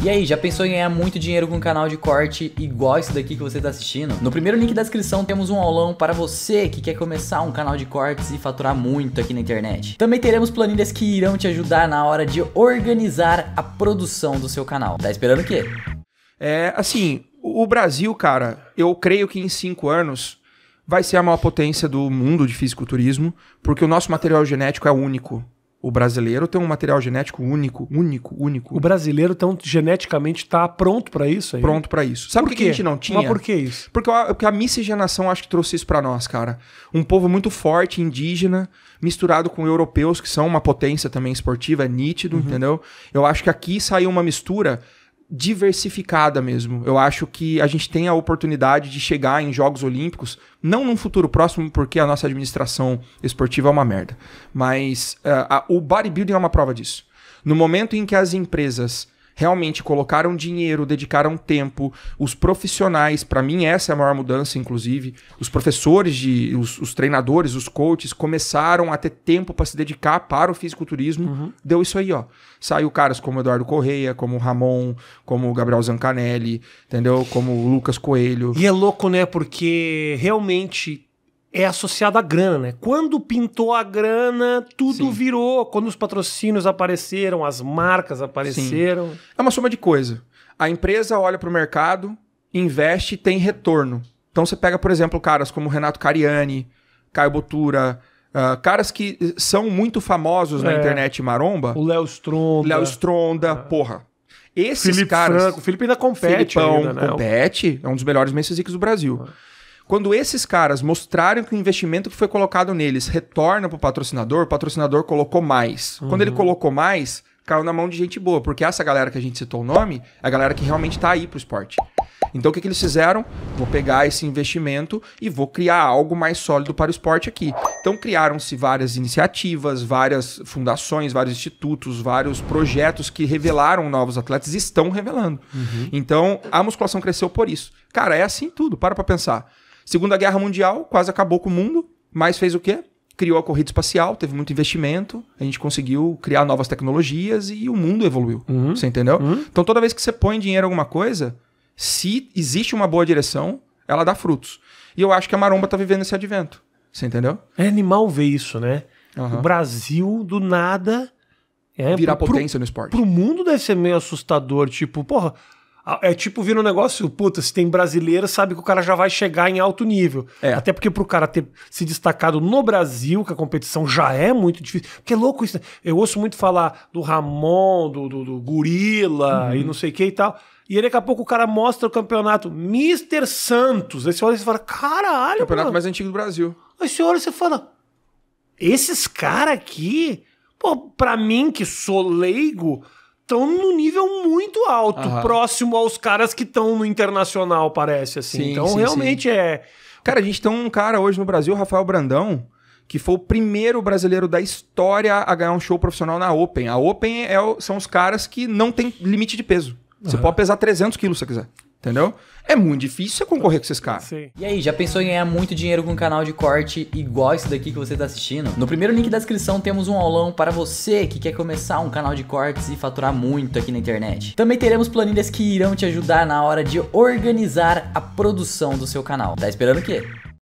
E aí, já pensou em ganhar muito dinheiro com um canal de corte igual esse daqui que você está assistindo? No primeiro link da descrição temos um aulão para você que quer começar um canal de cortes e faturar muito aqui na internet. Também teremos planilhas que irão te ajudar na hora de organizar a produção do seu canal. Tá esperando o quê? É, assim, o Brasil, cara, eu creio que em cinco anos vai ser a maior potência do mundo de fisiculturismo, porque o nosso material genético é único. O brasileiro tem um material genético único, único, único. O brasileiro, então, geneticamente está pronto para isso aí? Pronto para isso. Sabe por que a gente não tinha? Mas por que isso? Porque a, porque a miscigenação acho que trouxe isso para nós, cara. Um povo muito forte, indígena, misturado com europeus, que são uma potência também esportiva, é nítido, uhum. entendeu? Eu acho que aqui saiu uma mistura diversificada mesmo. Eu acho que a gente tem a oportunidade de chegar em Jogos Olímpicos, não num futuro próximo, porque a nossa administração esportiva é uma merda, mas uh, a, o bodybuilding é uma prova disso. No momento em que as empresas realmente colocaram dinheiro, dedicaram tempo, os profissionais, para mim essa é a maior mudança, inclusive, os professores, de, os, os treinadores, os coaches começaram a ter tempo para se dedicar para o fisiculturismo, uhum. deu isso aí, ó. Saiu caras como Eduardo Correia, como Ramon, como Gabriel Zancanelli, entendeu? Como Lucas Coelho. E é louco, né? Porque realmente é associado à grana, né? Quando pintou a grana, tudo Sim. virou. Quando os patrocínios apareceram, as marcas apareceram. Sim. É uma soma de coisa. A empresa olha para o mercado, investe e tem retorno. Então você pega, por exemplo, caras como Renato Cariani, Caio Botura, uh, caras que são muito famosos é. na internet maromba. O Léo Stronda. Léo Stronda, ah. porra. Esses Felipe caras. Franco. O Felipe ainda compete. Filipão ainda, né? compete. É um dos melhores messias do Brasil. Ah. Quando esses caras mostraram que o investimento que foi colocado neles retorna para o patrocinador, o patrocinador colocou mais. Uhum. Quando ele uhum. colocou mais, caiu na mão de gente boa, porque essa galera que a gente citou o nome é a galera que realmente está aí para o esporte. Então o que, que eles fizeram? Vou pegar esse investimento e vou criar algo mais sólido para o esporte aqui. Então criaram-se várias iniciativas, várias fundações, vários institutos, vários projetos que revelaram novos atletas e estão revelando. Uhum. Então a musculação cresceu por isso. Cara, é assim tudo, para para pensar. Segunda Guerra Mundial quase acabou com o mundo, mas fez o quê? Criou a corrida espacial, teve muito investimento, a gente conseguiu criar novas tecnologias e o mundo evoluiu. Uhum. Você entendeu? Uhum. Então toda vez que você põe dinheiro em alguma coisa, se existe uma boa direção, ela dá frutos. E eu acho que a Maromba tá vivendo esse advento. Você entendeu? É animal ver isso, né? Uhum. O Brasil, do nada. É, virar pro, potência no esporte. Pro mundo deve ser meio assustador. Tipo, porra, é tipo vir um negócio, puta, se tem brasileiro, sabe que o cara já vai chegar em alto nível. É. Até porque pro cara ter se destacado no Brasil, que a competição já é muito difícil. Porque é louco isso. Né? Eu ouço muito falar do Ramon, do, do, do Gorila uhum. e não sei o que e tal. E aí, daqui a pouco, o cara mostra o campeonato Mister Santos. Aí você olha e fala, caralho, Campeonato mano. mais antigo do Brasil. Aí você olha e você fala, esses caras aqui, pô, pra mim que sou leigo, estão num nível muito alto, próximo aos caras que estão no internacional, parece, assim. Sim, então, sim, realmente sim. é. Cara, a gente tem um cara hoje no Brasil, Rafael Brandão, que foi o primeiro brasileiro da história a ganhar um show profissional na Open. A Open é, são os caras que não tem limite de peso. Você uhum. pode pesar 300 quilos se você quiser. Entendeu? É muito difícil você concorrer com esses caras. E aí, já pensou em ganhar muito dinheiro com um canal de corte igual esse daqui que você está assistindo? No primeiro link da descrição temos um aulão para você que quer começar um canal de cortes e faturar muito aqui na internet. Também teremos planilhas que irão te ajudar na hora de organizar a produção do seu canal. Tá esperando o quê?